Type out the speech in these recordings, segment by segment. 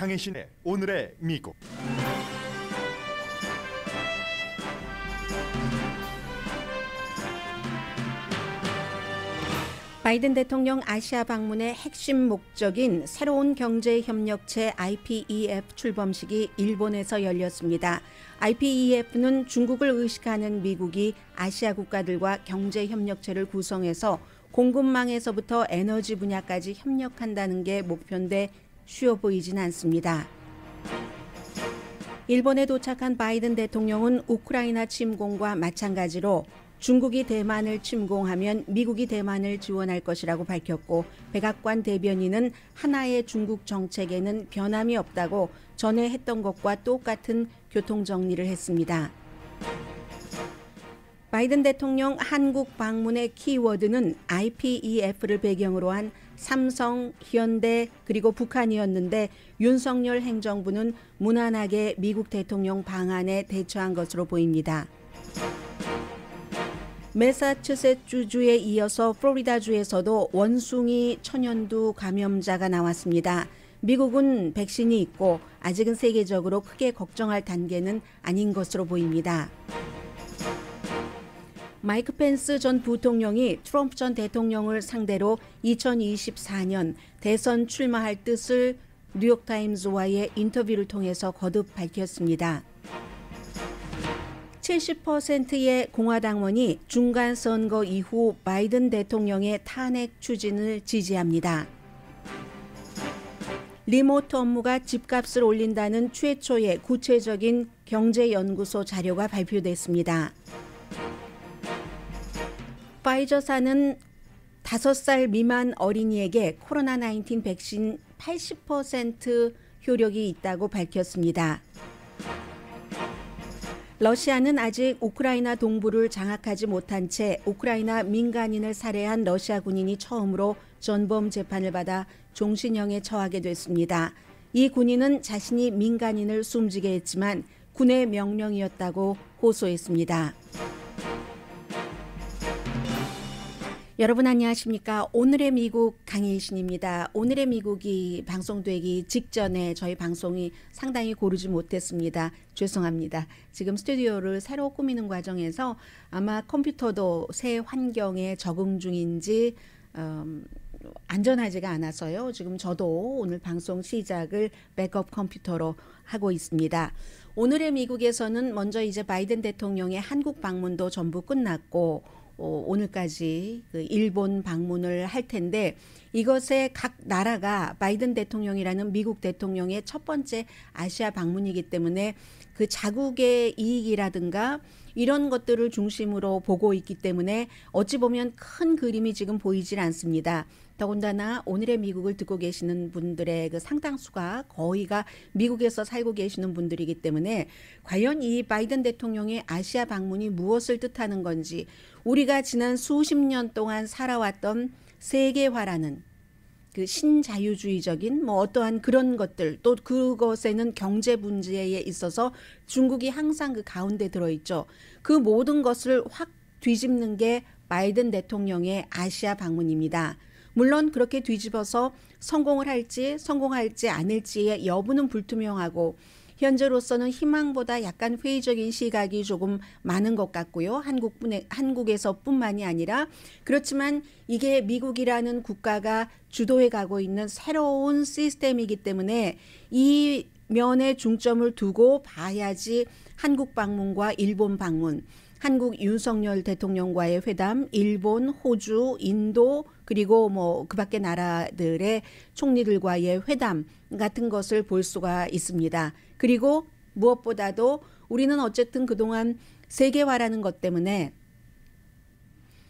강혜신의 오늘의 미국 바이든 대통령 아시아 방문의 핵심 목적인 새로운 경제협력체 IPEF 출범식이 일본에서 열렸습니다. IPEF는 중국을 의식하는 미국이 아시아 국가들과 경제협력체를 구성해서 공급망에서부터 에너지 분야까지 협력한다는 게 목표인데 쉬워 보이진 않습니다. 일본에 도착한 바이든 대통령은 우크라이나 침공과 마찬가지로 중국이 대만을 침공하면 미국이 대만을 지원할 것이라고 밝혔고 백악관 대변인은 하나의 중국 정책에는 변함이 없다고 전에 했던 것과 똑같은 교통 정리를 했습니다. 바이든 대통령 한국 방문의 키워드는 IPEF를 배경으로 한 삼성, 현대 그리고 북한이었는데 윤석열 행정부는 무난하게 미국 대통령 방안에 대처한 것으로 보입니다. 메사추셋 주주에 이어서 플로리다 주에서도 원숭이 천연두 감염자가 나왔습니다. 미국은 백신이 있고 아직은 세계적으로 크게 걱정할 단계는 아닌 것으로 보입니다. 마이크 펜스 전 부통령이 트럼프 전 대통령을 상대로 2024년 대선 출마할 뜻을 뉴욕타임즈와의 인터뷰를 통해서 거듭 밝혔습니다. 70%의 공화당원이 중간 선거 이후 바이든 대통령의 탄핵 추진을 지지합니다. 리모트 업무가 집값을 올린다는 최초의 구체적인 경제연구소 자료가 발표됐습니다. 파이저사는 5살 미만 어린이에게 코로나19 백신 80% 효력이 있다고 밝혔습니다. 러시아는 아직 우크라이나 동부를 장악하지 못한 채 우크라이나 민간인을 살해한 러시아 군인이 처음으로 전범 재판을 받아 종신형에 처하게 됐습니다. 이 군인은 자신이 민간인을 숨지게 했지만 군의 명령이었다고 호소했습니다. 여러분 안녕하십니까? 오늘의 미국 강의신입니다 오늘의 미국이 방송되기 직전에 저희 방송이 상당히 고르지 못했습니다. 죄송합니다. 지금 스튜디오를 새로 꾸미는 과정에서 아마 컴퓨터도 새 환경에 적응 중인지 음, 안전하지가 않아서요. 지금 저도 오늘 방송 시작을 백업 컴퓨터로 하고 있습니다. 오늘의 미국에서는 먼저 이제 바이든 대통령의 한국 방문도 전부 끝났고 어, 오늘까지 그 일본 방문을 할 텐데 이것에 각 나라가 바이든 대통령이라는 미국 대통령의 첫 번째 아시아 방문이기 때문에 그 자국의 이익이라든가 이런 것들을 중심으로 보고 있기 때문에 어찌 보면 큰 그림이 지금 보이질 않습니다. 더군다나 오늘의 미국을 듣고 계시는 분들의 그 상당수가 거의가 미국에서 살고 계시는 분들이기 때문에 과연 이 바이든 대통령의 아시아 방문이 무엇을 뜻하는 건지 우리가 지난 수십 년 동안 살아왔던 세계화라는 그 신자유주의적인 뭐 어떠한 그런 것들 또 그것에는 경제 문제에 있어서 중국이 항상 그 가운데 들어 있죠. 그 모든 것을 확 뒤집는 게 바이든 대통령의 아시아 방문입니다. 물론 그렇게 뒤집어서 성공을 할지 성공할지 않을지의 여부는 불투명하고 현재로서는 희망보다 약간 회의적인 시각이 조금 많은 것 같고요. 한국뿐에, 한국에서뿐만이 아니라 그렇지만 이게 미국이라는 국가가 주도해 가고 있는 새로운 시스템이기 때문에 이 면에 중점을 두고 봐야지 한국 방문과 일본 방문 한국 윤석열 대통령과의 회담, 일본, 호주, 인도 그리고 뭐 그밖에 나라들의 총리들과의 회담 같은 것을 볼 수가 있습니다. 그리고 무엇보다도 우리는 어쨌든 그동안 세계화라는 것 때문에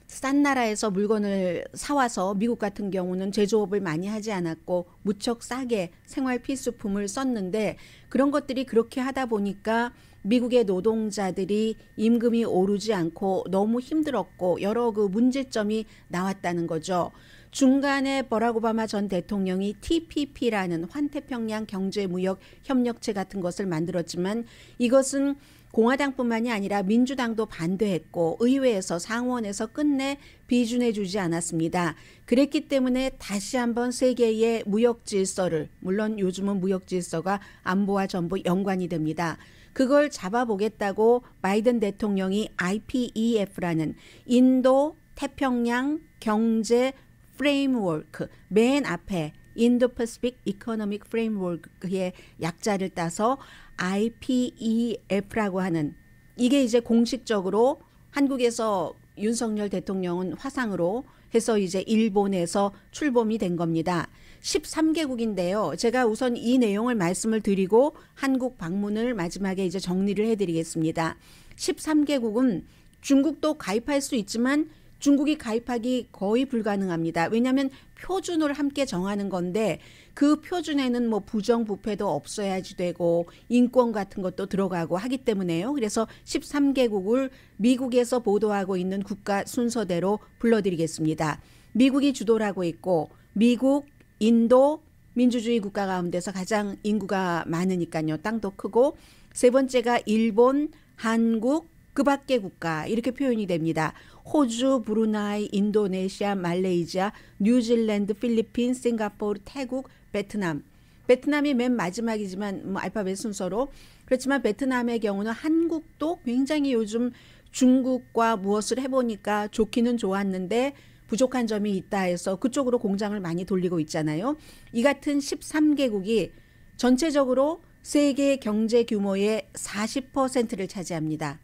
싼 나라에서 물건을 사와서 미국 같은 경우는 제조업을 많이 하지 않았고 무척 싸게 생활 필수품을 썼는데 그런 것들이 그렇게 하다 보니까 미국의 노동자들이 임금이 오르지 않고 너무 힘들었고 여러 그 문제점이 나왔다는 거죠. 중간에 버락 오바마 전 대통령이 TPP라는 환태평양 경제무역 협력체 같은 것을 만들었지만 이것은 공화당뿐만이 아니라 민주당도 반대했고 의회에서 상원에서 끝내 비준해 주지 않았습니다. 그랬기 때문에 다시 한번 세계의 무역 질서를 물론 요즘은 무역 질서가 안보와 전부 연관이 됩니다. 그걸 잡아보겠다고 바이든 대통령이 IPEF라는 인도 태평양 경제 프레임워크 맨 앞에 인도 퍼스픽 이코노믹 프레임워크의 약자를 따서 IPEF라고 하는 이게 이제 공식적으로 한국에서 윤석열 대통령은 화상으로 해서 이제 일본에서 출범이 된 겁니다. 13개국인데요. 제가 우선 이 내용을 말씀을 드리고 한국 방문을 마지막에 이제 정리를 해드리겠습니다. 13개국은 중국도 가입할 수 있지만 중국이 가입하기 거의 불가능합니다. 왜냐하면 표준을 함께 정하는 건데 그 표준에는 뭐 부정부패도 없어야지 되고 인권 같은 것도 들어가고 하기 때문에요. 그래서 13개국을 미국에서 보도하고 있는 국가 순서대로 불러드리겠습니다. 미국이 주도를 하고 있고 미국, 인도 민주주의 국가 가운데서 가장 인구가 많으니까요. 땅도 크고 세 번째가 일본, 한국, 그 밖의 국가 이렇게 표현이 됩니다. 호주, 브루나이, 인도네시아, 말레이시아, 뉴질랜드, 필리핀, 싱가포르, 태국, 베트남. 베트남이 맨 마지막이지만 뭐 알파벳 순서로 그렇지만 베트남의 경우는 한국도 굉장히 요즘 중국과 무엇을 해보니까 좋기는 좋았는데 부족한 점이 있다 해서 그쪽으로 공장을 많이 돌리고 있잖아요. 이 같은 13개국이 전체적으로 세계 경제 규모의 40%를 차지합니다.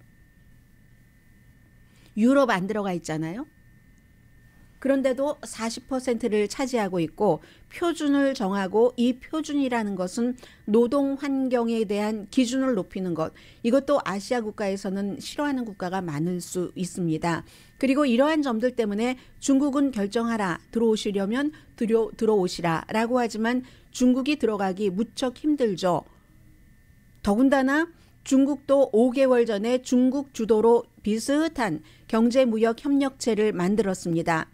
유럽 안 들어가 있잖아요. 그런데도 40%를 차지하고 있고 표준을 정하고 이 표준이라는 것은 노동 환경에 대한 기준을 높이는 것 이것도 아시아 국가에서는 싫어하는 국가가 많을 수 있습니다. 그리고 이러한 점들 때문에 중국은 결정하라 들어오시려면 들여, 들어오시라라고 하지만 중국이 들어가기 무척 힘들죠. 더군다나 중국도 5개월 전에 중국 주도로 비슷한 경제무역협력체를 만들었습니다.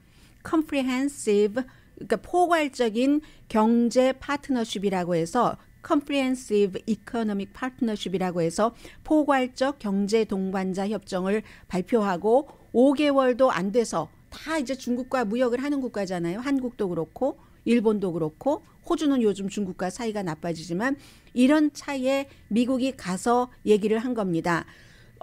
comprehensive 그러니까 포괄적인 경제 파트너십이라고 해서 Comprehensive Economic Partnership이라고 해서 포괄적 경제 동반자 협정을 발표하고 5개월도 안 돼서 다 이제 중국과 무역을 하는 국가잖아요. 한국도 그렇고 일본도 그렇고 호주는 요즘 중국과 사이가 나빠지지만 이런 차이에 미국이 가서 얘기를 한 겁니다.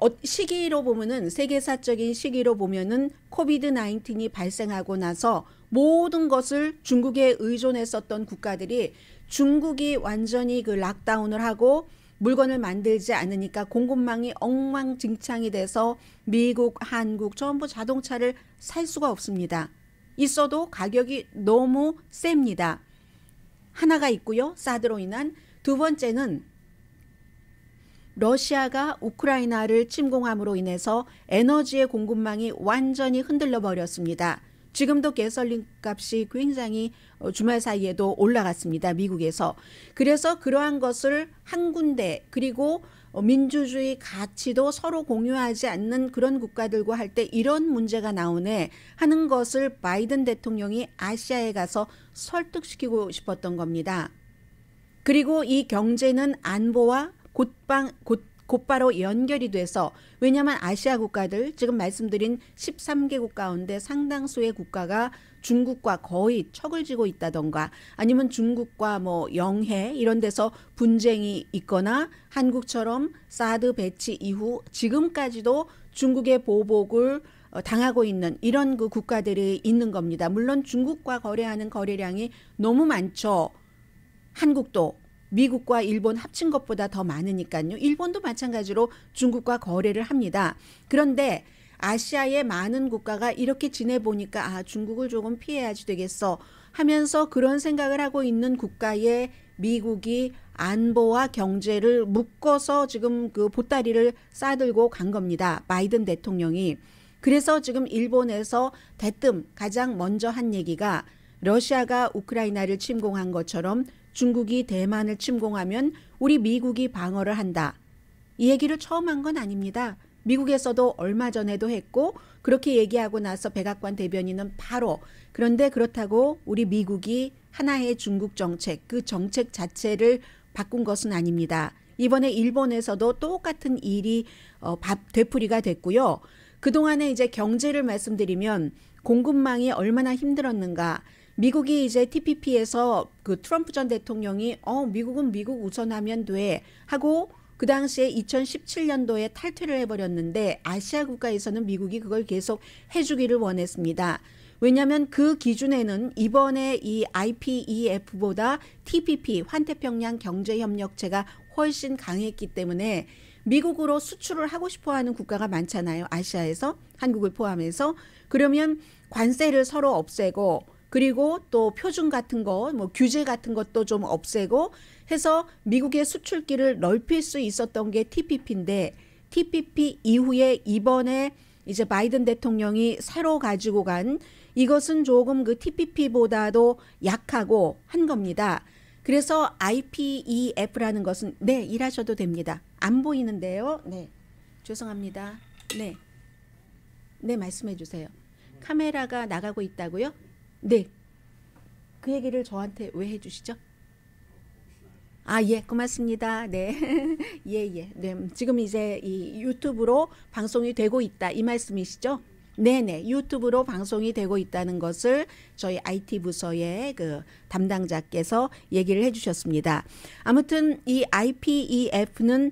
어, 시기로 보면은 세계사적인 시기로 보면은 코비드 나인틴이 발생하고 나서 모든 것을 중국에 의존했었던 국가들이 중국이 완전히 그 락다운을 하고 물건을 만들지 않으니까 공급망이 엉망진창이 돼서 미국, 한국 전부 자동차를 살 수가 없습니다. 있어도 가격이 너무 셉니다. 하나가 있고요. 사드로 인한 두 번째는 러시아가 우크라이나를 침공함으로 인해서 에너지의 공급망이 완전히 흔들려 버렸습니다. 지금도 개설링 값이 굉장히 어, 주말 사이에도 올라갔습니다. 미국에서. 그래서 그러한 것을 한 군데 그리고 어, 민주주의 가치도 서로 공유하지 않는 그런 국가들과 할 때 이런 문제가 나오네 하는 것을 바이든 대통령이 아시아에 가서 설득시키고 싶었던 겁니다. 그리고 이 경제는 안보와 곧방 곧 곧바로 연결이 돼서 왜냐하면 아시아 국가들 지금 말씀드린 13개국 가운데 상당수의 국가가 중국과 거의 척을 지고 있다던가 아니면 중국과 뭐 영해 이런 데서 분쟁이 있거나 한국처럼 사드 배치 이후 지금까지도 중국의 보복을 어, 당하고 있는 이런 그 국가들이 있는 겁니다. 물론 중국과 거래하는 거래량이 너무 많죠. 한국도 미국과 일본 합친 것보다 더 많으니까요. 일본도 마찬가지로 중국과 거래를 합니다. 그런데 아시아의 많은 국가가 이렇게 지내보니까 아, 중국을 조금 피해야지 되겠어 하면서 그런 생각을 하고 있는 국가에 미국이 안보와 경제를 묶어서 지금 그 보따리를 싸들고 간 겁니다. 바이든 대통령이. 그래서 지금 일본에서 대뜸 가장 먼저 한 얘기가 러시아가 우크라이나를 침공한 것처럼 중국이 대만을 침공하면 우리 미국이 방어를 한다. 이 얘기를 처음 한 건 아닙니다. 미국에서도 얼마 전에도 했고 그렇게 얘기하고 나서 백악관 대변인은 바로 그런데 그렇다고 우리 미국이 하나의 중국 정책 그 정책 자체를 바꾼 것은 아닙니다. 이번에 일본에서도 똑같은 일이 어, 밥 되풀이가 됐고요. 그동안에 이제 경제를 말씀드리면 공급망이 얼마나 힘들었는가 미국이 이제 TPP에서 그 트럼프 전 대통령이 어 미국은 미국 우선하면 돼 하고 그 당시에 2017년도에 탈퇴를 해버렸는데 아시아 국가에서는 미국이 그걸 계속 해주기를 원했습니다. 왜냐하면 그 기준에는 이번에 이 IPEF보다 TPP 환태평양 경제협력체가 훨씬 강했기 때문에 미국으로 수출을 하고 싶어 하는 국가가 많잖아요. 아시아에서 한국을 포함해서 그러면 관세를 서로 없애고 그리고 또 표준 같은 거, 뭐 규제 같은 것도 좀 없애고 해서 미국의 수출길을 넓힐 수 있었던 게 TPP인데 TPP 이후에 이번에 이제 바이든 대통령이 새로 가지고 간 이것은 조금 그 TPP보다도 약하고 한 겁니다. 그래서 IPEF라는 것은 네 일하셔도 됩니다. 안 보이는데요. 네 죄송합니다. 네. 네 말씀해 주세요. 카메라가 나가고 있다고요? 네. 그 얘기를 저한테 왜 해주시죠? 아, 예, 고맙습니다. 네. 예, 예. 네. 음, 지금 이제 이 유튜브로 방송이 되고 있다. 이 말씀이시죠? 네네. 네. 유튜브로 방송이 되고 있다는 것을 저희 IT 부서의 그 담당자께서 얘기를 해주셨습니다. 아무튼 이 IPEF는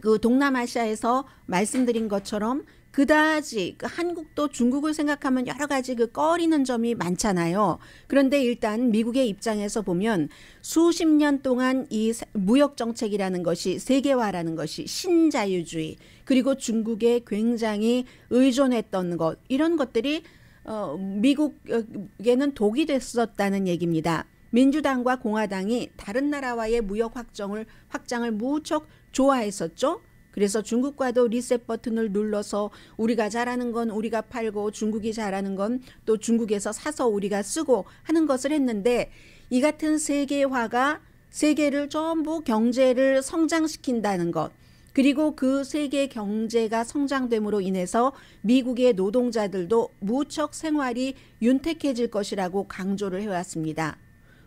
그 동남아시아에서 말씀드린 것처럼 그다지 그 한국도 중국을 생각하면 여러 가지 그 꺼리는 점이 많잖아요. 그런데 일단 미국의 입장에서 보면 수십 년 동안 이 무역 정책이라는 것이 세계화라는 것이 신자유주의 그리고 중국에 굉장히 의존했던 것 이런 것들이 어, 미국에는 독이 됐었다는 얘기입니다. 민주당과 공화당이 다른 나라와의 무역 확정을 확장을 무척 좋아했었죠. 그래서 중국과도 리셋 버튼을 눌러서 우리가 잘하는 건 우리가 팔고 중국이 잘하는 건 또 중국에서 사서 우리가 쓰고 하는 것을 했는데 이 같은 세계화가 세계를 전부 경제를 성장시킨다는 것 그리고 그 세계 경제가 성장됨으로 인해서 미국의 노동자들도 무척 생활이 윤택해질 것이라고 강조를 해왔습니다.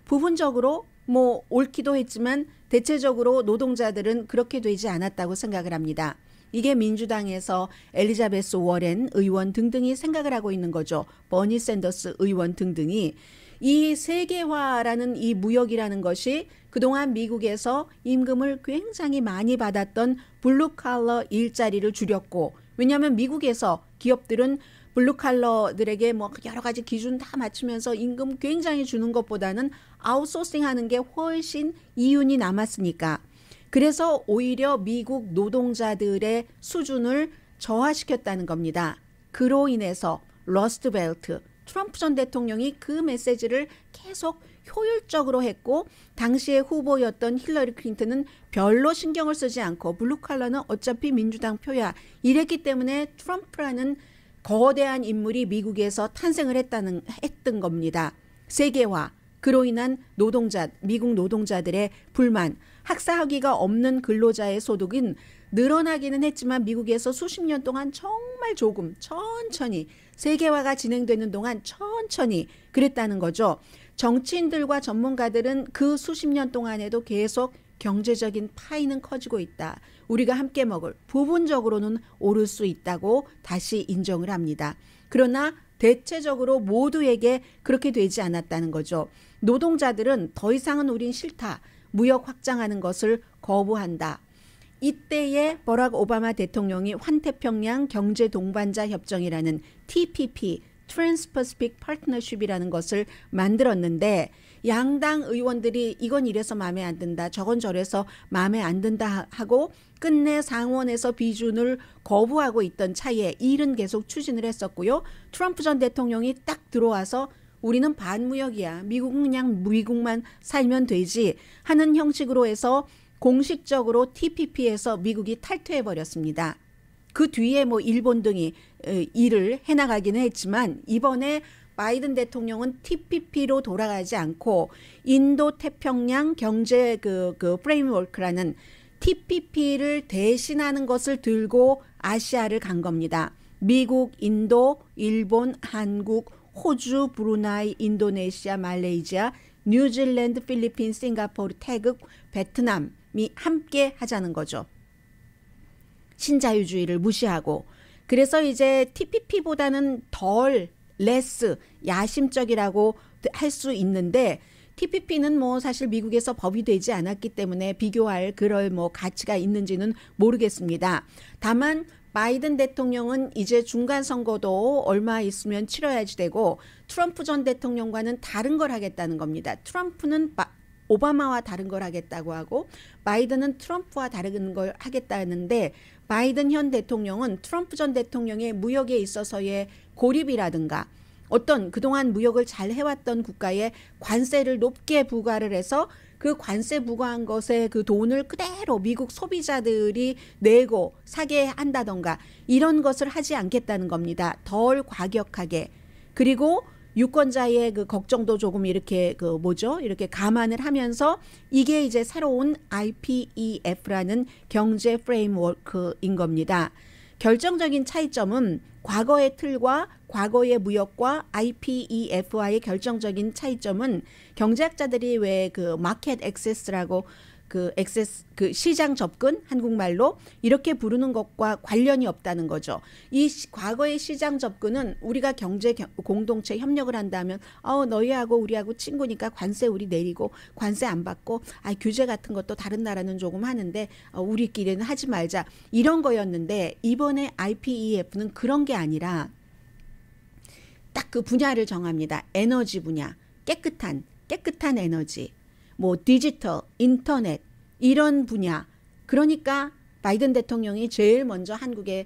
부분적으로 뭐 옳기도 했지만 대체적으로 노동자들은 그렇게 되지 않았다고 생각을 합니다. 이게 민주당에서 엘리자베스 워렌 의원 등등이 생각을 하고 있는 거죠. 버니 샌더스 의원 등등이 이 세계화라는 이 무역이라는 것이 그동안 미국에서 임금을 굉장히 많이 받았던 블루칼러 일자리를 줄였고 왜냐하면 미국에서 기업들은 블루칼러들에게 뭐 여러 가지 기준 다 맞추면서 임금 굉장히 주는 것보다는 아웃소싱 하는 게 훨씬 이윤이 남았으니까. 그래서 오히려 미국 노동자들의 수준을 저하시켰다는 겁니다. 그로 인해서 러스트벨트, 트럼프 전 대통령이 그 메시지를 계속 효율적으로 했고 당시의 후보였던 힐러리 클린턴은 별로 신경을 쓰지 않고 블루칼라는 어차피 민주당 표야 이랬기 때문에 트럼프라는 거대한 인물이 미국에서 탄생을 했다는 했던 겁니다. 세계화 그로 인한 노동자, 미국 노동자들의 불만, 학사학위가 없는 근로자의 소득은 늘어나기는 했지만 미국에서 수십 년 동안 정말 조금 천천히 세계화가 진행되는 동안 천천히 그랬다는 거죠. 정치인들과 전문가들은 그 수십 년 동안에도 계속 경제적인 파이는 커지고 있다. 우리가 함께 먹을 부분적으로는 오를 수 있다고 다시 인정을 합니다. 그러나 대체적으로 모두에게 그렇게 되지 않았다는 거죠. 노동자들은 더 이상은 우린 싫다. 무역 확장하는 것을 거부한다. 이때에 버락 오바마 대통령이 환태평양 경제 동반자 협정이라는 TPP 트랜스퍼시픽 파트너십이라는 것을 만들었는데 양당 의원들이 이건 이래서 마음에 안 든다 저건 저래서 마음에 안 든다 하고 끝내 상원에서 비준을 거부하고 있던 차이에 일은 계속 추진을 했었고요. 트럼프 전 대통령이 딱 들어와서 우리는 반무역이야. 미국은 그냥 미국만 살면 되지 하는 형식으로 해서 공식적으로 TPP에서 미국이 탈퇴해 버렸습니다. 그 뒤에 뭐 일본 등이 일을 해나가기는 했지만 이번에 바이든 대통령은 TPP로 돌아가지 않고 인도 태평양 경제 그, 그 프레임워크라는 TPP를 대신하는 것을 들고 아시아를 간 겁니다. 미국, 인도, 일본, 한국, 호주, 브루나이, 인도네시아, 말레이시아, 뉴질랜드, 필리핀, 싱가포르, 태극, 베트남이 함께 하자는 거죠. 신자유주의를 무시하고 그래서 이제 TPP보다는 덜 레스 야심적이라고 할 수 있는데 TPP는 뭐 사실 미국에서 법이 되지 않았기 때문에 비교할 그럴 뭐 가치가 있는지는 모르겠습니다. 다만 바이든 대통령은 이제 중간 선거도 얼마 있으면 치러야지 되고 트럼프 전 대통령과는 다른 걸 하겠다는 겁니다. 트럼프는 바, 오바마와 다른 걸 하겠다고 하고 바이든은 트럼프와 다른 걸 하겠다는데 바이든 현 대통령은 트럼프 전 대통령의 무역에 있어서의 고립이라든가 어떤 그동안 무역을 잘 해왔던 국가에 관세를 높게 부과를 해서 그 관세 부과한 것에 그 돈을 그대로 미국 소비자들이 내고 사게 한다던가 이런 것을 하지 않겠다는 겁니다. 덜 과격하게. 그리고 유권자의 그 걱정도 조금 이렇게 그 뭐죠? 이렇게 감안을 하면서 이게 이제 새로운 IPEF라는 경제 프레임워크인 겁니다. 결정적인 차이점은 과거의 틀과 과거의 무역과 IPEF와의 결정적인 차이점은 경제학자들이 왜 그 마켓 액세스라고 그 액세스 그 시장 접근 한국말로 이렇게 부르는 것과 관련이 없다는 거죠. 이 시, 과거의 시장 접근은 우리가 경제 겨, 공동체 협력을 한다면 어 너희하고 우리하고 친구니까 관세 우리 내리고 관세 안 받고 아 규제 같은 것도 다른 나라는 조금 하는데 어, 우리끼리는 하지 말자 이런 거였는데 이번에 IPEF는 그런 게 아니라 딱 그 분야를 정합니다. 에너지 분야 깨끗한 깨끗한 에너지 뭐 디지털, 인터넷 이런 분야. 그러니까 바이든 대통령이 제일 먼저 한국의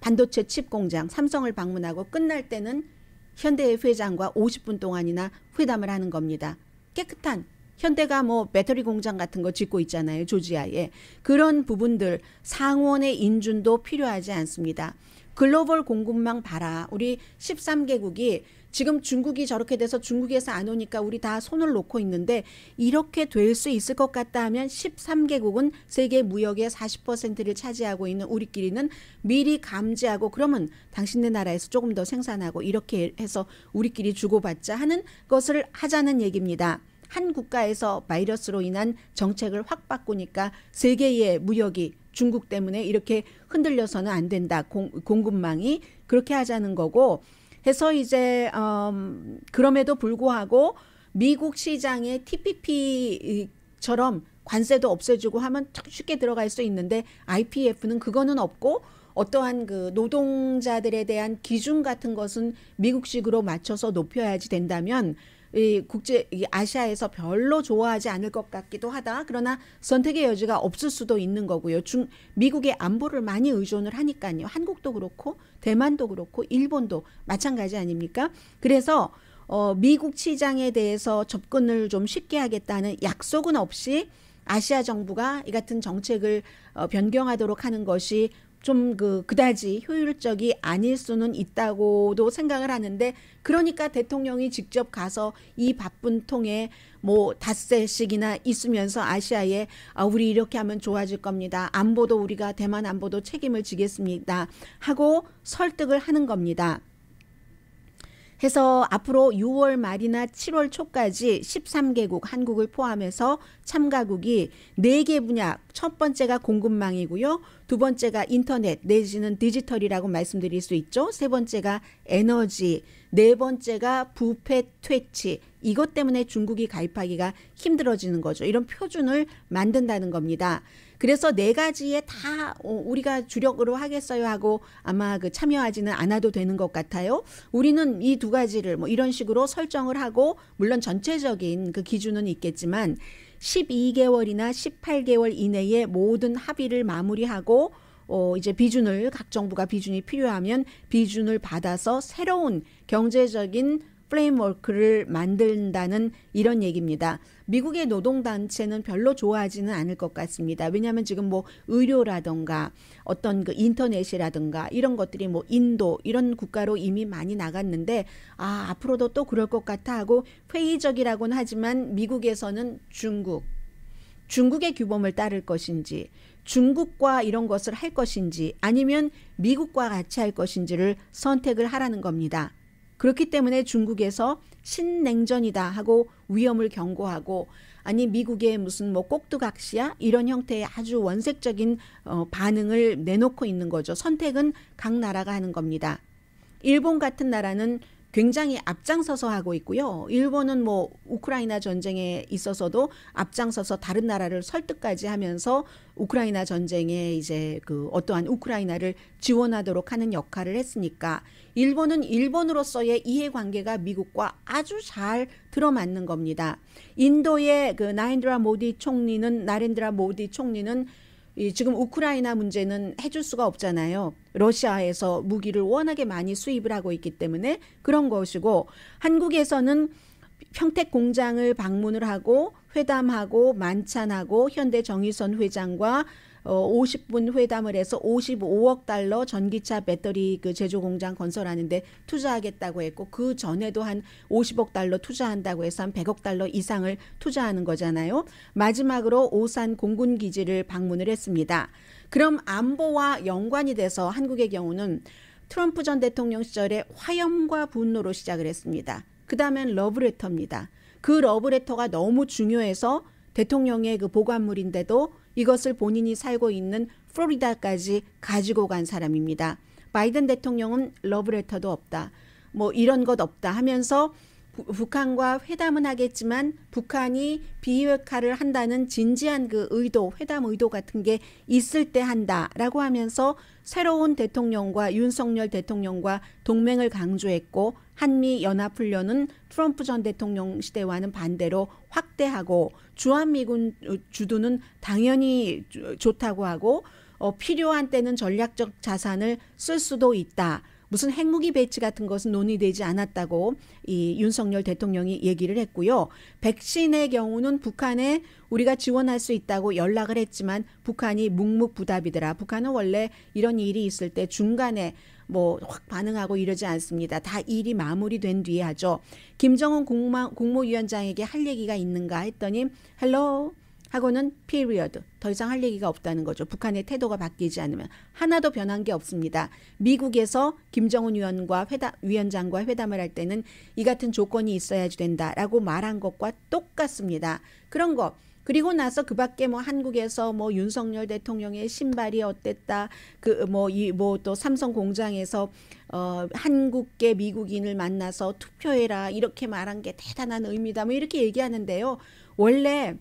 반도체 칩 공장 삼성을 방문하고 끝날 때는 현대의 회장과 50분 동안이나 회담을 하는 겁니다. 깨끗한 현대가 뭐 배터리 공장 같은 거 짓고 있잖아요. 조지아에. 그런 부분들 상원의 인준도 필요하지 않습니다. 글로벌 공급망 봐라. 우리 13개국이 지금 중국이 저렇게 돼서 중국에서 안 오니까 우리 다 손을 놓고 있는데 이렇게 될 수 있을 것 같다 하면 13개국은 세계 무역의 40%를 차지하고 있는 우리끼리는 미리 감지하고 그러면 당신네 나라에서 조금 더 생산하고 이렇게 해서 우리끼리 주고받자 하는 것을 하자는 얘기입니다. 한 국가에서 바이러스로 인한 정책을 확 바꾸니까 세계의 무역이 중국 때문에 이렇게 흔들려서는 안 된다. 공, 공급망이 그렇게 하자는 거고 해서 이제 음, 그럼에도 불구하고 미국 시장의 TPP처럼 관세도 없애주고 하면 쉽게 들어갈 수 있는데 IPF는 그거는 없고 어떠한 그 노동자들에 대한 기준 같은 것은 미국식으로 맞춰서 높여야지 된다면 이 국제 이 아시아에서 별로 좋아하지 않을 것 같기도 하다. 그러나 선택의 여지가 없을 수도 있는 거고요. 중 미국의 안보를 많이 의존을 하니까요. 한국도 그렇고 대만도 그렇고 일본도 마찬가지 아닙니까? 그래서 어 미국 시장에 대해서 접근을 좀 쉽게 하겠다는 약속은 없이 아시아 정부가 이 같은 정책을 어, 변경하도록 하는 것이 좀그 그다지 효율적이 아닐 수는 있다고도 생각을 하는데 그러니까 대통령이 직접 가서 이 바쁜 통에 뭐 닷새씩이나 있으면서 아시아에 아, 우리 이렇게 하면 좋아질 겁니다. 안보도 우리가 대만 안보도 책임을 지겠습니다. 하고 설득을 하는 겁니다. 해서 앞으로 6월 말이나 7월 초까지 13개국 한국을 포함해서 참가국이 4개 분야 첫 번째가 공급망이고요. 두 번째가 인터넷 내지는 디지털이라고 말씀드릴 수 있죠. 세 번째가 에너지, 네 번째가 부패 퇴치, 이것 때문에 중국이 가입하기가 힘들어지는 거죠. 이런 표준을 만든다는 겁니다. 그래서 네 가지에 다 어, 우리가 주력으로 하겠어요 하고 아마 그 참여하지는 않아도 되는 것 같아요. 우리는 이 두 가지를 뭐 이런 식으로 설정을 하고 물론 전체적인 그 기준은 있겠지만 12개월이나 18개월 이내에 모든 합의를 마무리하고 어, 이제 비준을 각 정부가 비준이 필요하면 비준을 받아서 새로운 경제적인 프레임워크를 만든다는 이런 얘기입니다. 미국의 노동단체는 별로 좋아하지는 않을 것 같습니다. 왜냐하면 지금 뭐 의료라든가 어떤 그 인터넷이라든가 이런 것들이 뭐 인도 이런 국가로 이미 많이 나갔는데 아, 앞으로도 또 그럴 것 같아 하고 회의적이라고는 하지만 미국에서는 중국, 중국의 규범을 따를 것인지 중국과 이런 것을 할 것인지 아니면 미국과 같이 할 것인지를 선택을 하라는 겁니다. 그렇기 때문에 중국에서 신냉전이다 하고 위험을 경고하고 아니 미국의 무슨 뭐 꼭두각시야 이런 형태의 아주 원색적인 어, 반응을 내놓고 있는 거죠. 선택은 각 나라가 하는 겁니다. 일본 같은 나라는 굉장히 앞장서서 하고 있고요. 일본은 뭐 우크라이나 전쟁에 있어서도 앞장서서 다른 나라를 설득까지 하면서 우크라이나 전쟁에 이제 그 어떠한 우크라이나를 지원하도록 하는 역할을 했으니까 일본은 일본으로서의 이해관계가 미국과 아주 잘 들어맞는 겁니다. 인도의 그 나인드라 모디 총리는 나렌드라 모디 총리는 이 지금 우크라이나 문제는 해줄 수가 없잖아요. 러시아에서 무기를 워낙에 많이 수입을 하고 있기 때문에 그런 것이고 한국에서는 평택 공장을 방문을 하고 회담하고 만찬하고 현대 정의선 회장과 어 50분 회담을 해서 55억 달러 전기차 배터리 그 제조 공장 건설하는데 투자하겠다고 했고 그 전에도 한 50억 달러 투자한다고 해서 한 100억 달러 이상을 투자하는 거잖아요. 마지막으로 오산 공군 기지를 방문을 했습니다. 그럼 안보와 연관이 돼서 한국의 경우는 트럼프 전 대통령 시절에 화염과 분노로 시작을 했습니다. 그 다음엔 러브레터입니다. 그 러브레터가 너무 중요해서 대통령의 그 보관물인데도 이것을 본인이 살고 있는 플로리다까지 가지고 간 사람입니다. 바이든 대통령은 러브레터도 없다. 뭐 이런 것 없다 하면서 북한과 회담은 하겠지만 북한이 비핵화를 한다는 진지한 그 의도, 회담 의도 같은 게 있을 때 한다라고 하면서 새로운 대통령과 윤석열 대통령과 동맹을 강조했고 한미 연합훈련은 트럼프 전 대통령 시대와는 반대로 확대하고 주한미군 주도는 당연히 좋다고 하고 어, 필요한 때는 전략적 자산을 쓸 수도 있다. 무슨 핵무기 배치 같은 것은 논의되지 않았다고 이 윤석열 대통령이 얘기를 했고요. 백신의 경우는 북한에 우리가 지원할 수 있다고 연락을 했지만 북한이 묵묵부답이더라. 북한은 원래 이런 일이 있을 때 중간에 뭐 확 반응하고 이러지 않습니다. 다 일이 마무리된 뒤에 하죠. 김정은 국무, 공모위원장에게 할 얘기가 있는가 했더니 헬로 하고는 period 더 이상 할 얘기가 없다는 거죠. 북한의 태도가 바뀌지 않으면 하나도 변한 게 없습니다. 미국에서 김정은 위원과 회담 위원장과 회담을 할 때는 이 같은 조건이 있어야지 된다라고 말한 것과 똑같습니다. 그런 거 그리고 나서 그 밖에 뭐 한국에서 뭐 윤석열 대통령의 신발이 어땠다. 그 뭐 이 뭐 또 삼성 공장에서 어 한국계 미국인을 만나서 투표해라. 이렇게 말한 게 대단한 의미다. 뭐 이렇게 얘기하는데요. 원래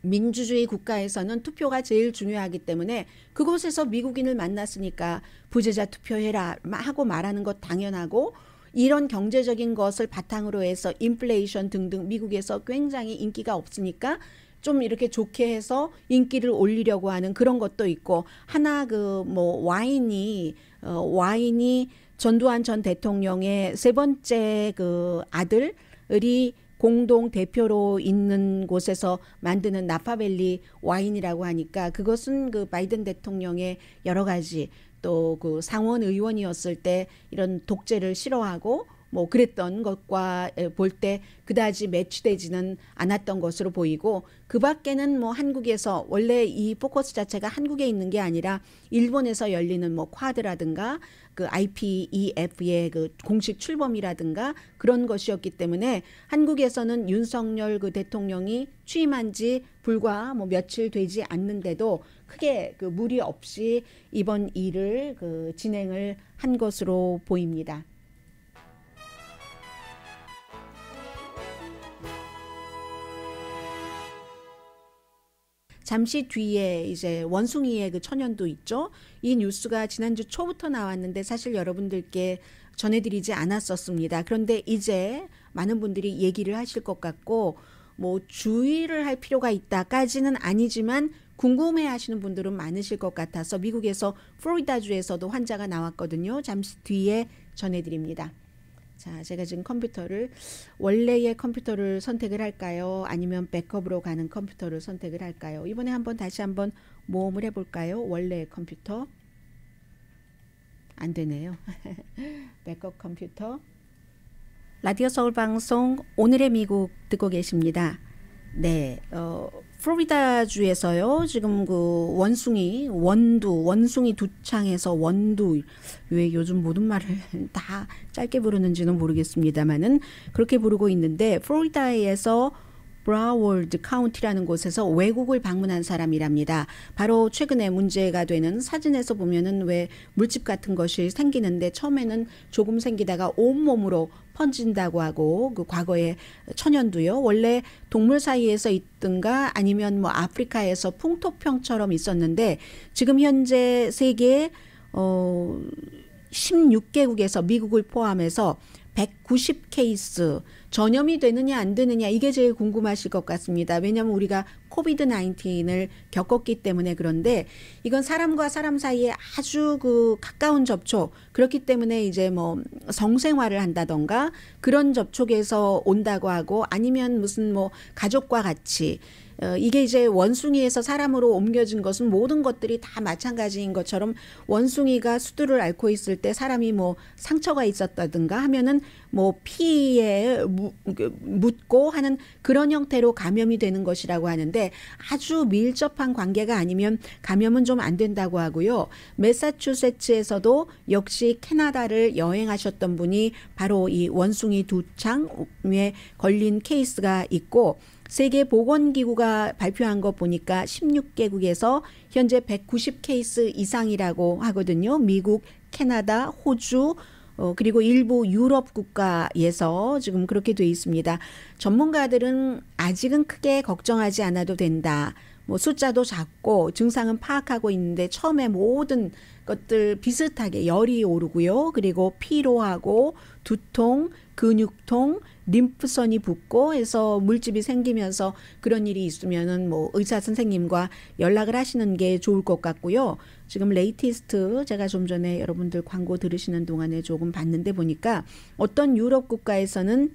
민주주의 국가에서는 투표가 제일 중요하기 때문에 그곳에서 미국인을 만났으니까 부재자 투표해라 하고 말하는 것 당연하고 이런 경제적인 것을 바탕으로 해서 인플레이션 등등 미국에서 굉장히 인기가 없으니까 좀 이렇게 좋게 해서 인기를 올리려고 하는 그런 것도 있고 하나 그 뭐 와인이 어 와인이 전두환 전 대통령의 세 번째 그 아들이 공동 대표로 있는 곳에서 만드는 나파밸리 와인이라고 하니까 그것은 그 바이든 대통령의 여러 가지 또 그 상원 의원이었을 때 이런 독재를 싫어하고 뭐 그랬던 것과 볼 때 그다지 매치되지는 않았던 것으로 보이고 그 밖에는 뭐 한국에서 원래 이 포커스 자체가 한국에 있는 게 아니라 일본에서 열리는 뭐 쿼드라든가 그 IPEF의 그 공식 출범이라든가 그런 것이었기 때문에 한국에서는 윤석열 그 대통령이 취임한 지 불과 뭐 며칠 되지 않는데도 크게 그 무리 없이 이번 일을 그 진행을 한 것으로 보입니다. 잠시 뒤에 이제 원숭이의 그 천연도 있죠. 이 뉴스가 지난주 초부터 나왔는데 사실 여러분들께 전해드리지 않았었습니다. 그런데 이제 많은 분들이 얘기를 하실 것 같고 뭐 주의를 할 필요가 있다까지는 아니지만 궁금해 하시는 분들은 많으실 것 같아서 미국에서 플로리다주에서도 환자가 나왔거든요. 잠시 뒤에 전해드립니다. 자, 제가 지금 컴퓨터를 원래의 컴퓨터를 선택을 할까요? 아니면 백업으로 가는 컴퓨터를 선택을 할까요? 이번에 한번 다시 한번 모험을 해볼까요? 원래의 컴퓨터 안 되네요. 백업 컴퓨터 라디오 서울 방송 오늘의 미국 듣고 계십니다. 네, 어, 플로리다 주에서요. 지금 그 원숭이, 원두, 원숭이 두창에서 원두 왜 요즘 모든 말을 다 짧게 부르는지는 모르겠습니다만은 그렇게 부르고 있는데 플로리다에서 브라월드 카운티라는 곳에서 외국을 방문한 사람이랍니다. 바로 최근에 문제가 되는 사진에서 보면은 왜 물집 같은 것이 생기는데 처음에는 조금 생기다가 온몸으로 퍼진다고 하고 그 과거에 천연두요. 원래 동물 사이에서 있든가 아니면 뭐 아프리카에서 풍토병처럼 있었는데 지금 현재 세계 어 16개국에서 미국을 포함해서 190 케이스 전염이 되느냐 안 되느냐 이게 제일 궁금하실 것 같습니다. 왜냐하면 우리가 코비드 19을 겪었기 때문에 그런데 이건 사람과 사람 사이에 아주 그 가까운 접촉 그렇기 때문에 이제 뭐 성생활을 한다던가 그런 접촉에서 온다고 하고 아니면 무슨 뭐 가족과 같이 어, 이게 이제 원숭이에서 사람으로 옮겨진 것은 모든 것들이 다 마찬가지인 것처럼 원숭이가 수두를 앓고 있을 때 사람이 뭐 상처가 있었다든가 하면은 뭐 피에 그, 묻고 하는 그런 형태로 감염이 되는 것이라고 하는데 아주 밀접한 관계가 아니면 감염은 좀 안 된다고 하고요. 메사추세츠에서도 역시 캐나다를 여행하셨던 분이 바로 이 원숭이 두창에 걸린 케이스가 있고 세계 보건기구가 발표한 거 보니까 16개국에서 현재 190 케이스 이상이라고 하거든요. 미국, 캐나다, 호주, 어, 그리고 일부 유럽 국가에서 지금 그렇게 돼 있습니다. 전문가들은 아직은 크게 걱정하지 않아도 된다. 뭐 숫자도 작고 증상은 파악하고 있는데 처음에 모든 것들 비슷하게 열이 오르고요. 그리고 피로하고 두통, 근육통, 림프선이 붓고 해서 물집이 생기면서 그런 일이 있으면은 뭐 의사 선생님과 연락을 하시는 게 좋을 것 같고요. 지금 레이티스트 제가 좀 전에 여러분들 광고 들으시는 동안에 조금 봤는데 보니까 어떤 유럽 국가에서는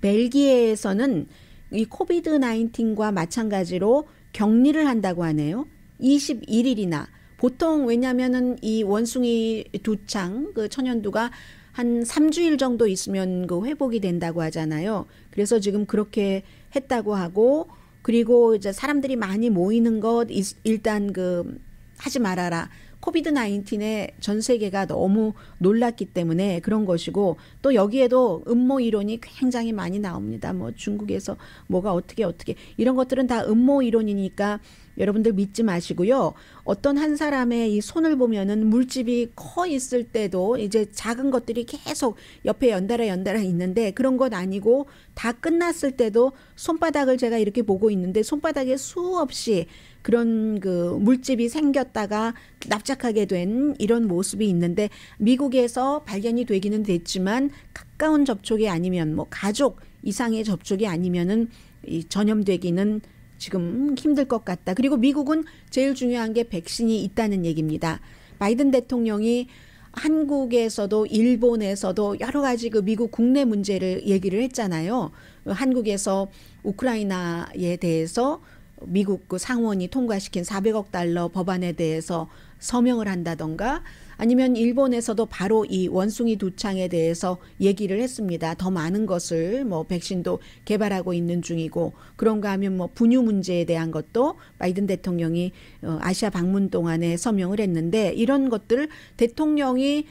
벨기에에서는 이 코비드 19과 마찬가지로 격리를 한다고 하네요. 21일이나 보통 왜냐면은 이 원숭이 두창 그 천연두가 한 3주일 정도 있으면 그 회복이 된다고 하잖아요. 그래서 지금 그렇게 했다고 하고 그리고 이제 사람들이 많이 모이는 것 일단 그 하지 말아라. 코비드 나인틴에 전 세계가 너무 놀랐기 때문에 그런 것이고 또 여기에도 음모 이론이 굉장히 많이 나옵니다. 뭐 중국에서 뭐가 어떻게 어떻게 이런 것들은 다 음모 이론이니까 여러분들 믿지 마시고요. 어떤 한 사람의 이 손을 보면은 물집이 커 있을 때도 이제 작은 것들이 계속 옆에 연달아 연달아 있는데 그런 것 아니고 다 끝났을 때도 손바닥을 제가 이렇게 보고 있는데 손바닥에 수없이 그런 그 물집이 생겼다가 납작하게 된 이런 모습이 있는데 미국에서 발견이 되기는 됐지만 가까운 접촉이 아니면 뭐 가족 이상의 접촉이 아니면은 이 전염되기는 지금 힘들 것 같다. 그리고 미국은 제일 중요한 게 백신이 있다는 얘기입니다. 바이든 대통령이 한국에서도 일본에서도 여러 가지 그 미국 국내 문제를 얘기를 했잖아요. 한국에서 우크라이나에 대해서 미국 그 상원이 통과시킨 400억 달러 법안에 대해서 서명을 한다던가 아니면 일본에서도 바로 이 원숭이 두창에 대해서 얘기를 했습니다. 더 많은 것을 뭐 백신도 개발하고 있는 중이고 그런가 하면 뭐 분유 문제에 대한 것도 바이든 대통령이 어, 아시아 방문 동안에 서명을 했는데 이런 것들 대통령이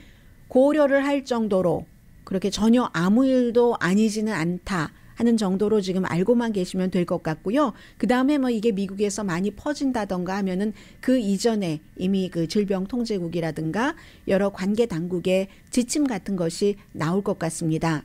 고려를 할 정도로 그렇게 전혀 아무 일도 아니지는 않다. 하는 정도로 지금 알고만 계시면 될 것 같고요. 그 다음에 뭐 이게 미국에서 많이 퍼진다던가 하면은 그 이전에 이미 그 질병통제국이라든가 여러 관계 당국의 지침 같은 것이 나올 것 같습니다.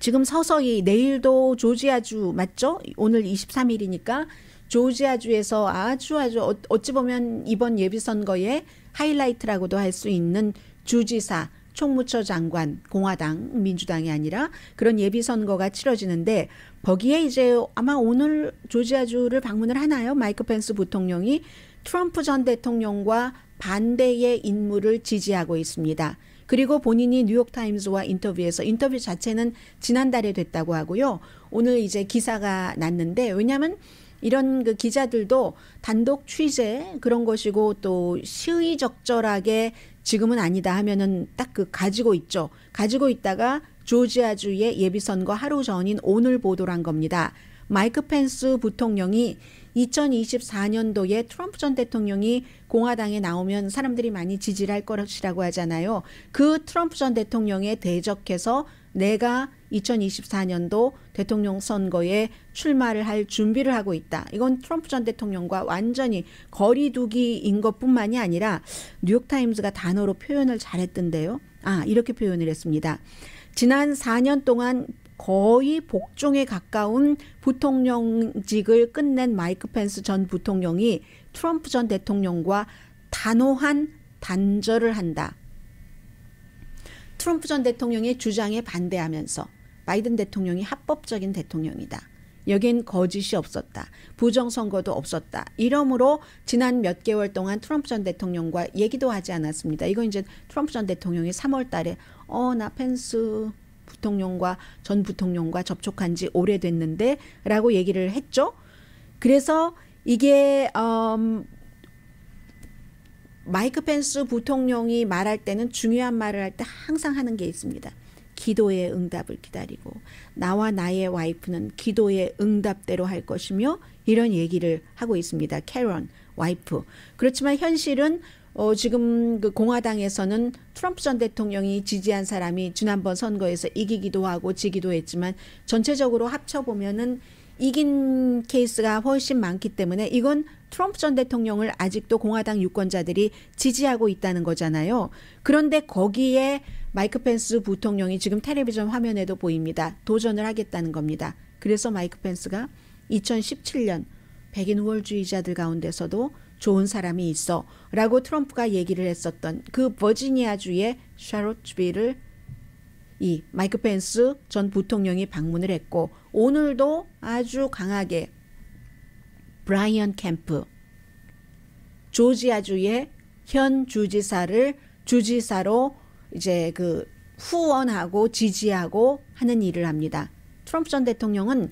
지금 서서히 내일도 조지아주 맞죠? 오늘 23일이니까 조지아주에서 아주 아주 어, 어찌 보면 이번 예비선거의 하이라이트라고도 할 수 있는 주지사 총무처 장관 공화당 민주당이 아니라 그런 예비 선거가 치러지는데 거기에 이제 아마 오늘 조지아주를 방문을 하나요? 마이크 펜스 부통령이 트럼프 전 대통령과 반대의 인물을 지지하고 있습니다. 그리고 본인이 뉴욕타임즈와 인터뷰에서 인터뷰 자체는 지난달에 됐다고 하고요. 오늘 이제 기사가 났는데 왜냐하면 이런 그 기자들도 단독 취재 그런 것이고 또 시의적절하게 지금은 아니다 하면은 딱 그 가지고 있죠. 가지고 있다가 조지아주의 예비선거 하루 전인 오늘 보도란 겁니다. 마이크 펜스 부통령이 2024년도에 트럼프 전 대통령이 공화당에 나오면 사람들이 많이 지지를 할 것이라고 하잖아요. 그 트럼프 전 대통령에 대적해서 내가 2024년도 대통령 선거에 출마를 할 준비를 하고 있다. 이건 트럼프 전 대통령과 완전히 거리두기인 것뿐만이 아니라 뉴욕타임즈가 단어로 표현을 잘했던데요. 아, 이렇게 표현을 했습니다. 지난 4년 동안 거의 복종에 가까운 부통령직을 끝낸 마이크 펜스 전 부통령이 트럼프 전 대통령과 단호한 단절을 한다. 트럼프 전 대통령의 주장에 반대하면서 바이든 대통령이 합법적인 대통령이다. 여긴 거짓이 없었다. 부정선거도 없었다. 이러므로 지난 몇 개월 동안 트럼프 전 대통령과 얘기도 하지 않았습니다. 이건 이제 트럼프 전 대통령이 3월 달에, 어, 나 펜스 부통령과 전 부통령과 접촉한 지 오래됐는데 라고 얘기를 했죠. 그래서 이게, 음, 마이크 펜스 부통령이 말할 때는 중요한 말을 할 때 항상 하는 게 있습니다. 기도의 응답을 기다리고 나와 나의 와이프는 기도의 응답대로 할 것이며 이런 얘기를 하고 있습니다. 캐런 와이프. 그렇지만 현실은 어, 지금 그 공화당에서는 트럼프 전 대통령이 지지한 사람이 지난번 선거에서 이기기도 하고 지기도 했지만 전체적으로 합쳐보면은 이긴 케이스가 훨씬 많기 때문에 이건 트럼프 전 대통령을 아직도 공화당 유권자들이 지지하고 있다는 거잖아요. 그런데 거기에 마이크 펜스 부통령이 지금 텔레비전 화면에도 보입니다. 도전을 하겠다는 겁니다. 그래서 마이크 펜스가 2017년 백인 우월주의자들 가운데서도 좋은 사람이 있어 라고 트럼프가 얘기를 했었던 그 버지니아주의 샤롯주비를 이 마이크 펜스 전 부통령이 방문을 했고 오늘도 아주 강하게 브라이언 캠프, 조지아주의 현 주지사를 주지사로 이제 그 후원하고 지지하고 하는 일을 합니다. 트럼프 전 대통령은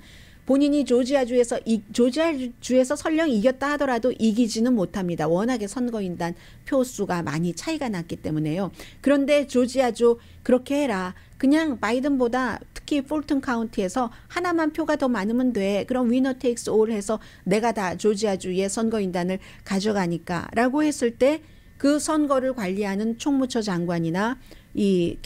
본인이 조지아주에서 이, 조지아주에서 설령 이겼다 하더라도 이기지는 못합니다. 워낙에 선거인단 표수가 많이 차이가 났기 때문에요. 그런데 조지아주 그렇게 해라. 그냥 바이든보다 특히 폴튼 카운티에서 하나만 표가 더 많으면 돼. 그럼 위너 테이크스 올 해서 내가 다 조지아주의 선거인단을 가져가니까라고 했을 때 그 선거를 관리하는 총무처 장관이나 이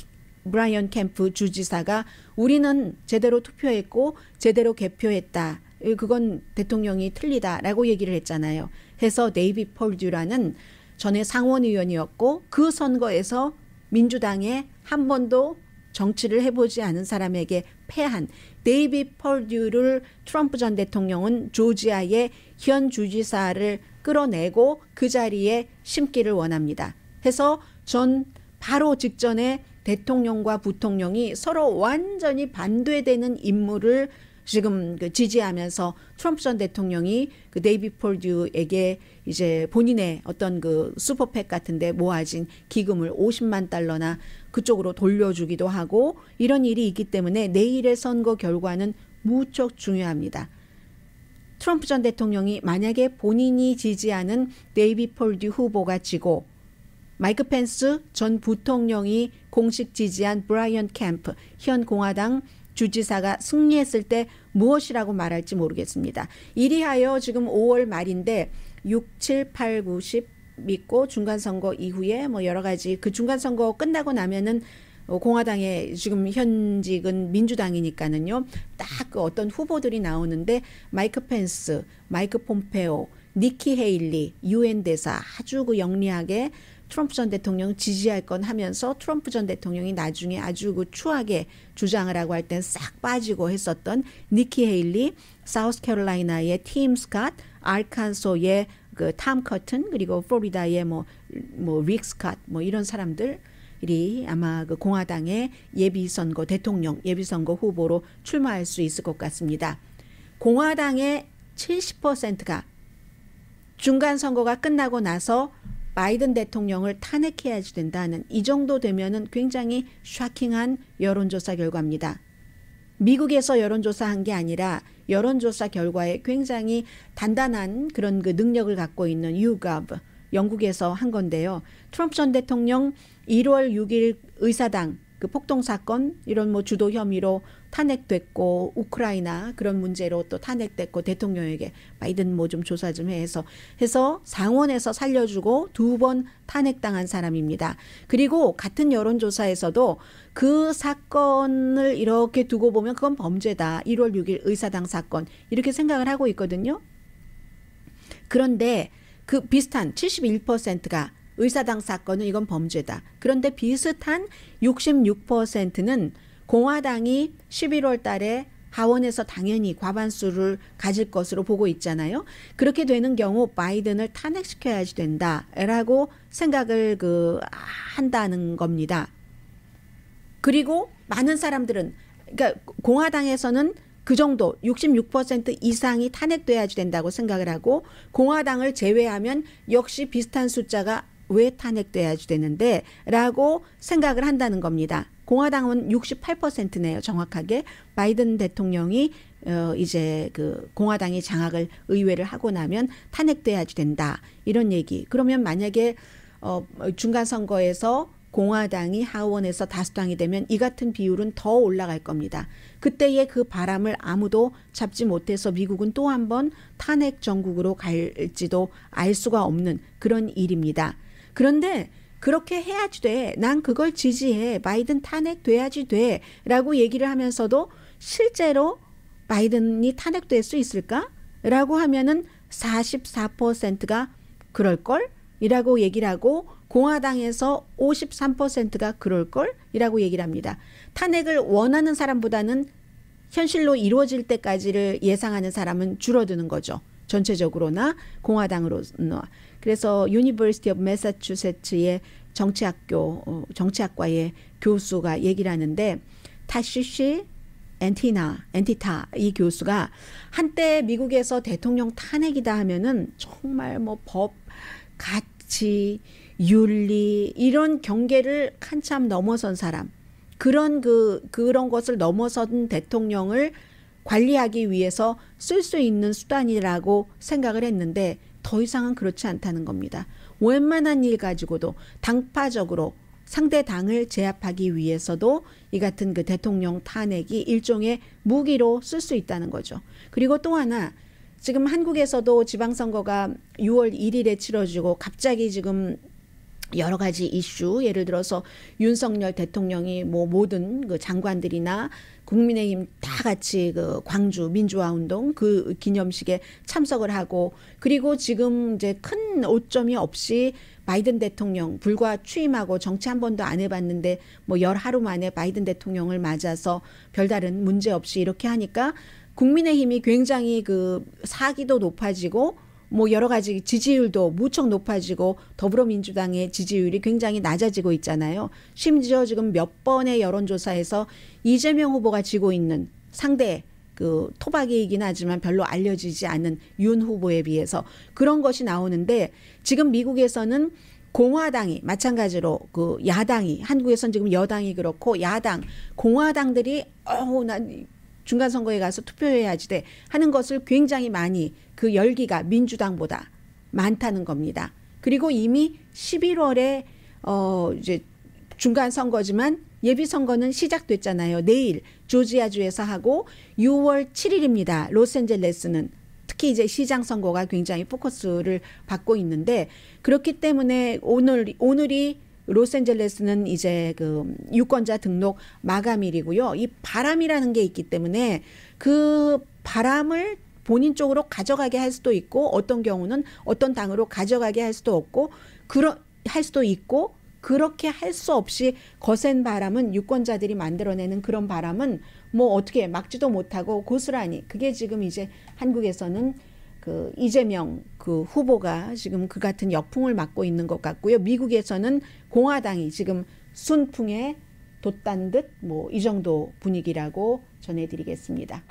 브라이언 캠프 주지사가 우리는 제대로 투표했고 제대로 개표했다. 그건 대통령이 틀리다라고 얘기를 했잖아요. 해서 네이비 폴듀라는 전에 상원의원이었고 그 선거에서 민주당에 한 번도 정치를 해보지 않은 사람에게 패한 데이비 폴듀를 트럼프 전 대통령은 조지아의 현 주지사를 끌어내고 그 자리에 심기를 원합니다. 해서 전 바로 직전에 대통령과 부통령이 서로 완전히 반대되는 인물을 지금 그 지지하면서 트럼프 전 대통령이 그 데이비 폴듀에게 이제 본인의 어떤 그 슈퍼팩 같은데 모아진 기금을 50만 달러나 그쪽으로 돌려주기도 하고 이런 일이 있기 때문에 내일의 선거 결과는 무척 중요합니다. 트럼프 전 대통령이 만약에 본인이 지지하는 데이비 폴듀 후보가 지고 마이크 펜스 전 부통령이 공식 지지한 브라이언 캠프 현 공화당 주지사가 승리했을 때 무엇이라고 말할지 모르겠습니다. 이리하여 지금 5월 말인데 6, 7, 8, 9, 10 믿고 중간 선거 이후에 뭐 여러 가지 그 중간 선거 끝나고 나면은 어, 공화당의 지금 현직은 민주당이니까는요. 딱그 어떤 후보들이 나오는데 마이크 펜스, 마이크 폼페오, 니키 헤일리, 유엔 대사 아주 그 영리하게 트럼프 전대통령 지지할 건 하면서 트럼프 전 대통령이 나중에 아주 그 추하게 주장을 하고 할 땐 싹 빠지고 했었던 니키 헤일리, 사우스캐롤라이나의 팀 스캇, 알칸소의 그탐 커튼 그리고 플로리다의 뭐뭐릭 스캇 뭐 이런 사람들 이 아마 그 공화당의 예비선거 대통령 예비선거 후보로 출마할 수 있을 것 같습니다. 공화당의 70%가 중간 선거가 끝나고 나서 바이든 대통령을 탄핵해야지 된다는 이 정도 되면은 굉장히 샤킹한 여론조사 결과입니다. 미국에서 여론조사한 게 아니라 여론조사 결과에 굉장히 단단한 그런 그 능력을 갖고 있는 y o 영국에서 한 건데요. 트럼프 전 대통령 1월 6일 의사당 그 폭동 사건 이런 뭐 주도 혐의로 탄핵됐고 우크라이나 그런 문제로 또 탄핵됐고 대통령에게 바이든 뭐 좀 조사 좀 해서 해서 상원에서 살려주고 두 번 탄핵당한 사람입니다. 그리고 같은 여론조사에서도 그 사건을 이렇게 두고 보면 그건 범죄다. 1월 6일 의사당 사건 이렇게 생각을 하고 있거든요. 그런데 그 비슷한 71%가 의사당 사건은 이건 범죄다. 그런데 비슷한 66%는 공화당이 11월 달에 하원에서 당연히 과반수를 가질 것으로 보고 있잖아요. 그렇게 되는 경우 바이든을 탄핵시켜야지 된다라고 생각을 그 한다는 겁니다. 그리고 많은 사람들은 그러니까 공화당에서는 그 정도 66% 이상이 탄핵돼야지 된다고 생각을 하고 공화당을 제외하면 역시 비슷한 숫자가 왜 탄핵돼야지 되는데라고 생각을 한다는 겁니다. 공화당은 68%네요. 정확하게 바이든 대통령이 어 이제 그 공화당이 장악을 의회를 하고 나면 탄핵돼야지 된다. 이런 얘기. 그러면 만약에 어 중간 선거에서 공화당이 하원에서 다수당이 되면 이 같은 비율은 더 올라갈 겁니다. 그때의 그 바람을 아무도 잡지 못해서 미국은 또 한 번 탄핵 정국으로 갈지도 알 수가 없는 그런 일입니다. 그런데 그렇게 해야지 돼. 난 그걸 지지해. 바이든 탄핵 돼야지 돼. 라고 얘기를 하면서도 실제로 바이든이 탄핵될 수 있을까? 라고 하면은 44%가 그럴걸? 이라고 얘기를 하고 공화당에서 53%가 그럴걸? 이라고 얘기를 합니다. 탄핵을 원하는 사람보다는 현실로 이루어질 때까지를 예상하는 사람은 줄어드는 거죠. 전체적으로나 공화당으로나. 그래서 유니버시티 오브 매사추세츠의 정치학교 어, 정치학과의 교수가 얘기를 하는데 타시시 엔티나엔티타이 교수가 한때 미국에서 대통령 탄핵이다 하면은 정말 뭐법 가치 윤리 이런 경계를 한참 넘어선 사람 그런 그 그런 것을 넘어선 대통령을 관리하기 위해서 쓸 수 있는 수단이라고 생각을 했는데 더 이상은 그렇지 않다는 겁니다. 웬만한 일 가지고도 당파적으로 상대 당을 제압하기 위해서도 이 같은 그 대통령 탄핵이 일종의 무기로 쓸 수 있다는 거죠. 그리고 또 하나 지금 한국에서도 지방선거가 6월 1일에 치러지고 갑자기 지금 여러 가지 이슈, 예를 들어서 윤석열 대통령이 뭐 모든 그 장관들이나 국민의힘 다 같이 그 광주 민주화 운동 그 기념식에 참석을 하고 그리고 지금 이제 큰 오점이 없이 바이든 대통령 불과 취임하고 정치 한 번도 안 해봤는데 뭐 열 하루 만에 바이든 대통령을 맞아서 별다른 문제 없이 이렇게 하니까 국민의힘이 굉장히 그 사기도 높아지고 뭐 여러 가지 지지율도 무척 높아지고 더불어민주당의 지지율이 굉장히 낮아지고 있잖아요. 심지어 지금 몇 번의 여론조사에서 이재명 후보가 지고 있는 상대 그 토박이이긴 하지만 별로 알려지지 않은 윤 후보에 비해서 그런 것이 나오는데 지금 미국에서는 공화당이 마찬가지로 그 야당이 한국에선 지금 여당이 그렇고 야당 공화당들이 어우 난 중간 선거에 가서 투표해야지 돼 하는 것을 굉장히 많이 그 열기가 민주당보다 많다는 겁니다. 그리고 이미 11월에 어 이제 중간 선거지만 예비 선거는 시작됐잖아요. 내일 조지아주에서 하고 6월 7일입니다. 로스앤젤레스는 특히 이제 시장 선거가 굉장히 포커스를 받고 있는데 그렇기 때문에 오늘 오늘이 로스앤젤레스는 이제 그 유권자 등록 마감일이고요. 이 바람이라는 게 있기 때문에 그 바람을 본인 쪽으로 가져가게 할 수도 있고 어떤 경우는 어떤 당으로 가져가게 할 수도 없고 그러 할 수도 있고 그렇게 할 수 없이 거센 바람은 유권자들이 만들어내는 그런 바람은 뭐 어떻게 막지도 못하고 고스란히 그게 지금 이제 한국에서는 그 이재명 그 후보가 지금 그 같은 역풍을 맞고 있는 것 같고요. 미국에서는 공화당이 지금 순풍에 돛단 듯 뭐 이 정도 분위기라고 전해드리겠습니다.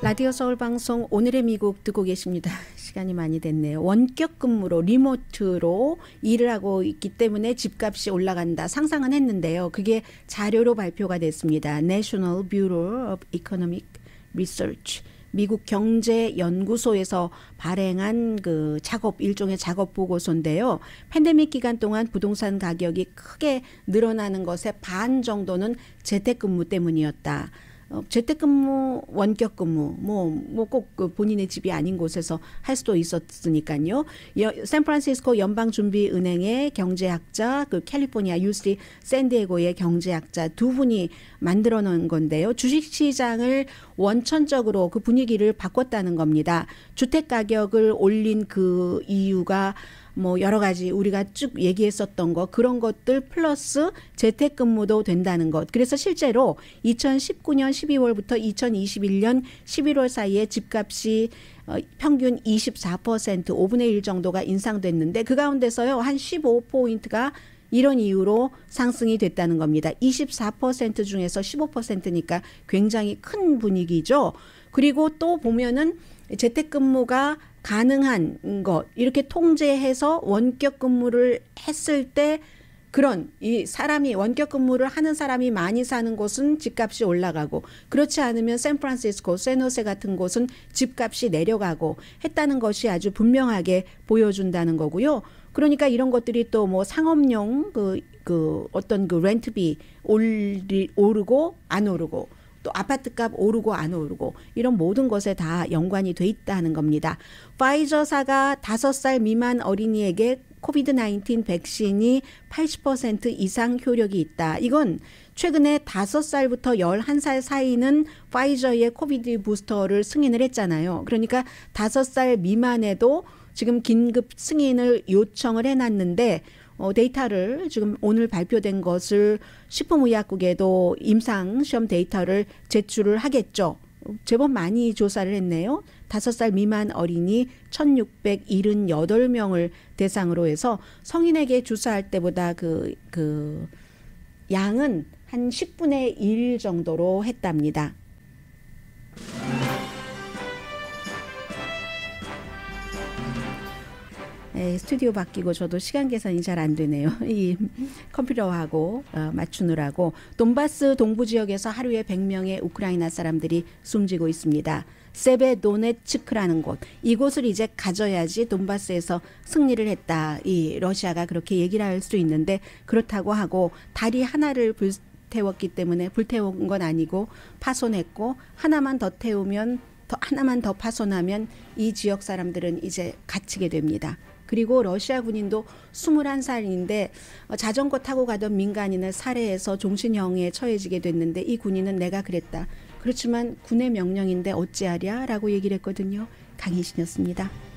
라디오 서울 방송 오늘의 미국 듣고 계십니다. 시간이 많이 됐네요. 원격 근무로 리모트로 일을 하고 있기 때문에 집값이 올라간다 상상은 했는데요. 그게 자료로 발표가 됐습니다. National Bureau of Economic Research 미국 경제연구소에서 발행한 그 작업 일종의 작업 보고서인데요. 팬데믹 기간 동안 부동산 가격이 크게 늘어나는 것의 반 정도는 재택근무 때문이었다. 어, 재택근무, 원격근무, 뭐 뭐꼭그 본인의 집이 아닌 곳에서 할 수도 있었으니까요. 여, 샌프란시스코 연방준비은행의 경제학자, 그 캘리포니아 UC 샌디에고의 경제학자 두 분이 만들어 놓은 건데요. 주식시장을 원천적으로 그 분위기를 바꿨다는 겁니다. 주택 가격을 올린 그 이유가 뭐 여러 가지 우리가 쭉 얘기했었던 것 그런 것들 플러스 재택근무도 된다는 것. 그래서 실제로 2019년 12월부터 2021년 11월 사이에 집값이 어, 평균 24% 5분의 1 정도가 인상됐는데 그 가운데서요 한 15포인트가 이런 이유로 상승이 됐다는 겁니다. 24% 중에서 15%니까 굉장히 큰 분위기죠. 그리고 또 보면은 재택근무가 가능한 것 이렇게 통제해서 원격 근무를 했을 때 그런 이 사람이 원격 근무를 하는 사람이 많이 사는 곳은 집값이 올라가고 그렇지 않으면 샌프란시스코, 세노세 같은 곳은 집값이 내려가고 했다는 것이 아주 분명하게 보여준다는 거고요. 그러니까 이런 것들이 또 뭐 상업용 그, 그 어떤 그 렌트비 올리, 오르고 안 오르고 또 아파트값 오르고 안 오르고 이런 모든 것에 다 연관이 돼 있다는 겁니다. 파이저사가 다살 미만 어린이에게 코비드 19 백신이 80% 이상 효력이 있다. 이건 최근에 5살부터 11살 사이는 파이저의 코비드 부스터를 승인을 했잖아요. 그러니까 5살 미만에도 지금 긴급 승인을 요청을 해놨는데 어, 데이터를 지금 오늘 발표된 것을 식품의약국에도 임상 시험 데이터를 제출을 하겠죠. 제법 많이 조사를 했네요. 다살 미만 어린이 천육백 여 명을 대상으로 해서 성인에게 주사할 때보다 그, 그, 양은 한 십분의일 정도로 했답니다. 에, 네, 스튜디오 바뀌고 저도 시간 계산이 잘 안 되네요. 이 컴퓨터하고 어, 맞추느라고 돈바스 동부 지역에서 하루에 100명의 우크라이나 사람들이 숨지고 있습니다. 세베도네츠크라는 곳 이곳을 이제 가져야지 돈바스에서 승리를 했다. 이 러시아가 그렇게 얘기를 할 수 있는데 그렇다고 하고 다리 하나를 불 태웠기 때문에 불태운 건 아니고 파손했고 하나만 더 태우면 더 하나만 더 파손하면 이 지역 사람들은 이제 갇히게 됩니다. 그리고 러시아 군인도 21살인데 어, 자전거 타고 가던 민간인을 살해해서 종신형에 처해지게 됐는데 이 군인은 내가 그랬다. 그렇지만 군의 명령인데 어찌하랴? 라고 얘기를 했거든요. 강희신이었습니다.